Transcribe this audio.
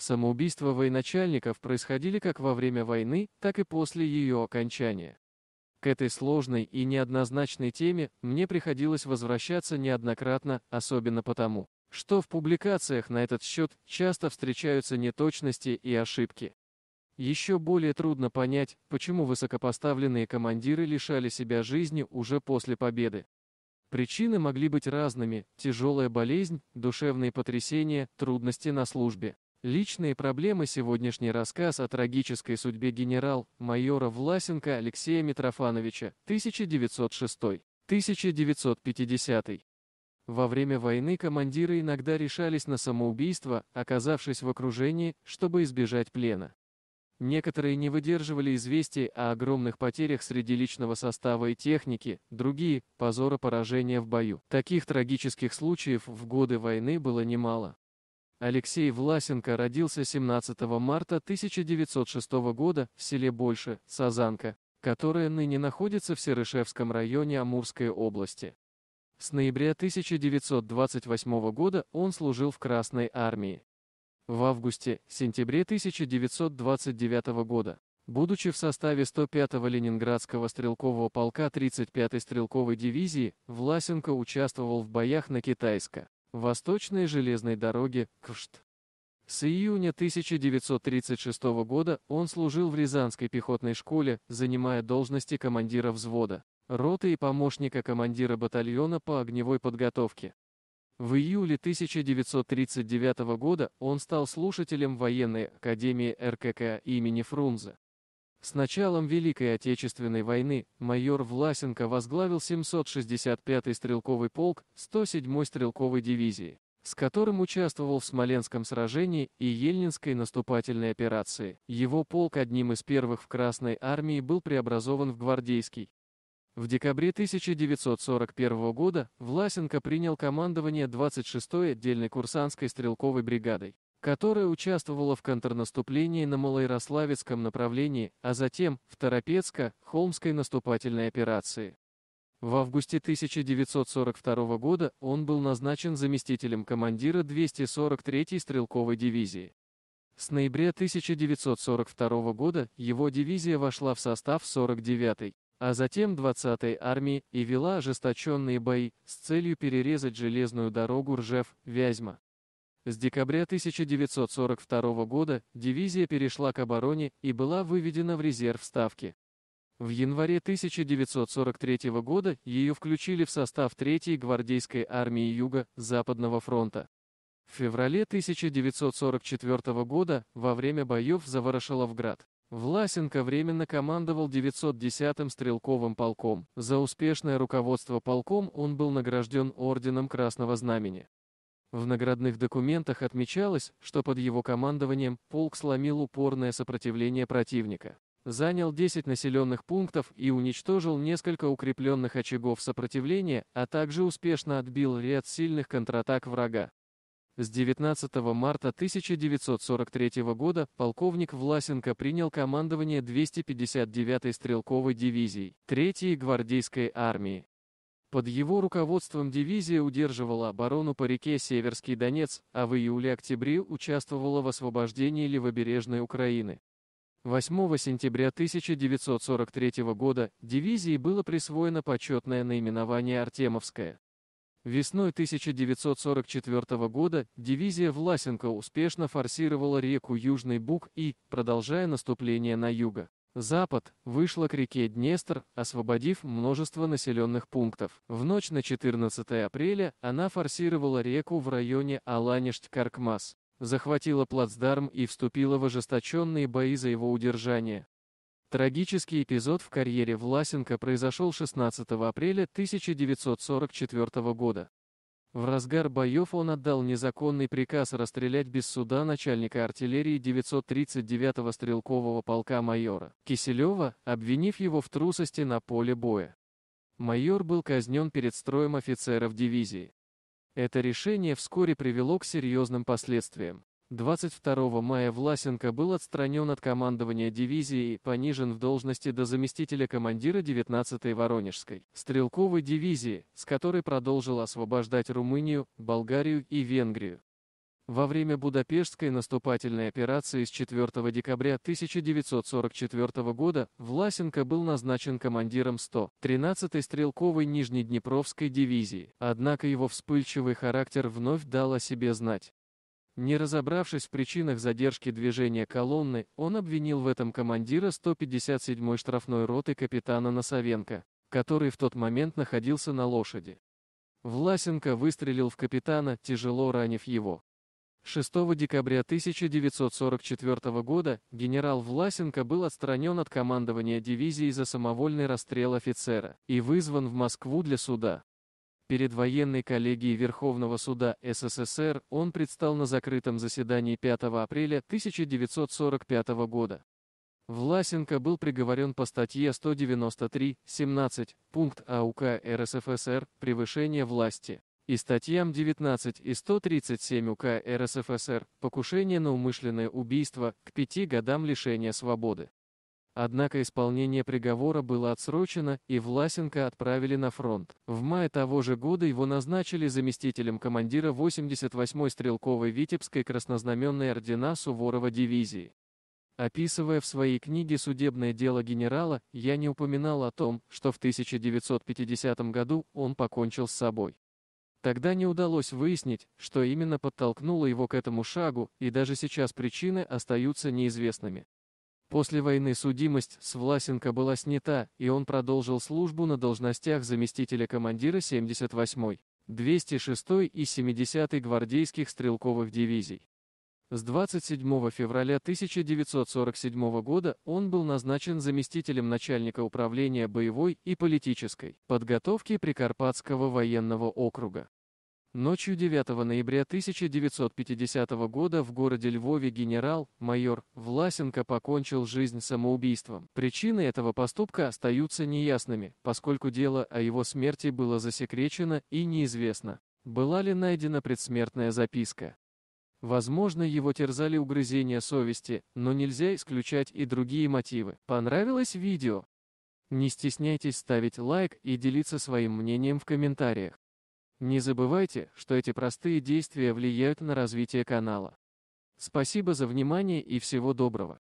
Самоубийства военачальников происходили как во время войны, так и после ее окончания. К этой сложной и неоднозначной теме мне приходилось возвращаться неоднократно, особенно потому, что в публикациях на этот счет часто встречаются неточности и ошибки. Еще более трудно понять, почему высокопоставленные командиры лишали себя жизни уже после победы. Причины могли быть разными – тяжелая болезнь, душевные потрясения, трудности на службе. Личные проблемы сегодняшний рассказ о трагической судьбе генерал-майора Власенко Алексея Митрофановича, 1906-1950. Во время войны командиры иногда решались на самоубийство, оказавшись в окружении, чтобы избежать плена. Некоторые не выдерживали известий о огромных потерях среди личного состава и техники, другие – позора поражения в бою. Таких трагических случаев в годы войны было немало. Алексей Власенко родился 17 марта 1906 года в селе Больше, Сазанка, которое ныне находится в Серышевском районе Амурской области. С ноября 1928 года он служил в Красной армии. В августе-сентябре 1929 года, будучи в составе 105-го Ленинградского стрелкового полка 35-й стрелковой дивизии, Власенко участвовал в боях на Китайско. Восточной железной дороги Кшт. С июня 1936 года он служил в Рязанской пехотной школе, занимая должности командира взвода, роты и помощника командира батальона по огневой подготовке. В июле 1939 года он стал слушателем военной академии РКК имени Фрунзе. С началом Великой Отечественной войны майор Власенко возглавил 765-й стрелковый полк 107-й стрелковой дивизии, с которым участвовал в Смоленском сражении и Ельнинской наступательной операции. Его полк одним из первых в Красной армии был преобразован в гвардейский. В декабре 1941 года Власенко принял командование 26-й отдельной курсантской стрелковой бригадой которая участвовала в контрнаступлении на Малоярославецком направлении, а затем в Торопецко-Холмской наступательной операции. В августе 1942 года он был назначен заместителем командира 243-й стрелковой дивизии. С ноября 1942 года его дивизия вошла в состав 49-й, а затем 20-й армии и вела ожесточенные бои с целью перерезать железную дорогу Ржев-Вязьма. С декабря 1942 года дивизия перешла к обороне и была выведена в резерв Ставки. В январе 1943 года ее включили в состав 3-й гвардейской армии Юга Западного фронта. В феврале 1944 года, во время боев за Ворошиловград, Власенко временно командовал 910-м стрелковым полком. За успешное руководство полком он был награжден Орденом Красного Знамени. В наградных документах отмечалось, что под его командованием полк сломил упорное сопротивление противника, занял 10 населенных пунктов и уничтожил несколько укрепленных очагов сопротивления, а также успешно отбил ряд сильных контратак врага. С 19 марта 1943 года полковник Власенко принял командование 259-й стрелковой дивизией 3-й гвардейской армии. Под его руководством дивизия удерживала оборону по реке Северский Донец, а в июле-октябре участвовала в освобождении левобережной Украины. 8 сентября 1943 года дивизии было присвоено почетное наименование «Артемовская». Весной 1944 года дивизия Власенко успешно форсировала реку Южный Буг и, продолжая наступление на юго, Запад вышла к реке Днестр, освободив множество населенных пунктов. В ночь на 14 апреля она форсировала реку в районе Аланишт-Каркмас, захватила плацдарм и вступила в ожесточенные бои за его удержание. Трагический эпизод в карьере Власенко произошел 16 апреля 1944 года. В разгар боев он отдал незаконный приказ расстрелять без суда начальника артиллерии 939-го стрелкового полка майора Киселева, обвинив его в трусости на поле боя. Майор был казнен перед строем офицеров дивизии. Это решение вскоре привело к серьезным последствиям. 22 мая Власенко был отстранен от командования дивизии и понижен в должности до заместителя командира 19-й Воронежской стрелковой дивизии, с которой продолжил освобождать Румынию, Болгарию и Венгрию. Во время Будапештской наступательной операции с 4 декабря 1944 года Власенко был назначен командиром 113-й стрелковой Нижнеднепровской дивизии, однако его вспыльчивый характер вновь дал о себе знать. Не разобравшись в причинах задержки движения колонны, он обвинил в этом командира 157-й штрафной роты капитана Носовенко, который в тот момент находился на лошади. Власенко выстрелил в капитана, тяжело ранив его. 6 декабря 1944 года генерал Власенко был отстранен от командования дивизии за самовольный расстрел офицера и вызван в Москву для суда. Перед военной коллегией Верховного суда СССР он предстал на закрытом заседании 5 апреля 1945 года. Власенко был приговорен по статье 193.17, пункт А УК РСФСР «Превышение власти» и статьям 19 и 137 УК РСФСР «Покушение на умышленное убийство» к пяти годам лишения свободы. Однако исполнение приговора было отсрочено, и Власенко отправили на фронт. В мае того же года его назначили заместителем командира 88-й стрелковой Витебской краснознаменной ордена Суворова дивизии. Описывая в своей книге судебное дело генерала, я не упоминал о том, что в 1950 году он покончил с собой. Тогда не удалось выяснить, что именно подтолкнуло его к этому шагу, и даже сейчас причины остаются неизвестными. После войны судимость с Власенко была снята, и он продолжил службу на должностях заместителя командира 78-й, 206-й и 70-й гвардейских стрелковых дивизий. С 27 февраля 1947 года он был назначен заместителем начальника управления боевой и политической подготовки Прикарпатского военного округа. Ночью 9 ноября 1950 года в городе Львове генерал-майор Власенко покончил жизнь самоубийством. Причины этого поступка остаются неясными, поскольку дело о его смерти было засекречено и неизвестно, была ли найдена предсмертная записка. Возможно, его терзали угрызения совести, но нельзя исключать и другие мотивы. Понравилось видео? Не стесняйтесь ставить лайк и делиться своим мнением в комментариях. Не забывайте, что эти простые действия влияют на развитие канала. Спасибо за внимание и всего доброго.